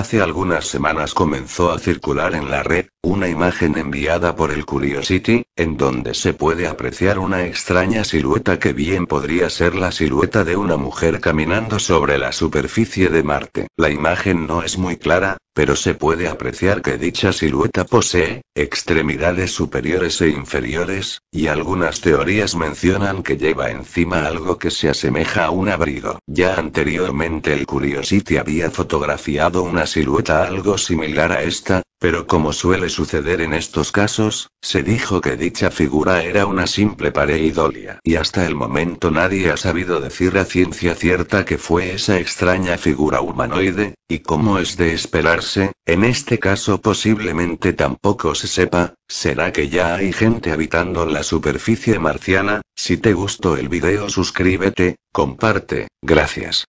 Hace algunas semanas comenzó a circular en la red, una imagen enviada por el Curiosity, en donde se puede apreciar una extraña silueta que bien podría ser la silueta de una mujer caminando sobre la superficie de Marte. La imagen no es muy clara, pero se puede apreciar que dicha silueta posee extremidades superiores e inferiores, y algunas teorías mencionan que lleva encima algo que se asemeja a un abrigo. Ya anteriormente el Curiosity había fotografiado una silueta algo similar a esta, pero como suele suceder en estos casos, se dijo que dicha figura era una simple pareidolia, y hasta el momento nadie ha sabido decir a ciencia cierta que fue esa extraña figura humanoide, y como es de esperarse, en este caso posiblemente tampoco se sepa, será que ya hay gente habitando la superficie marciana, si te gustó el video suscríbete, comparte, gracias.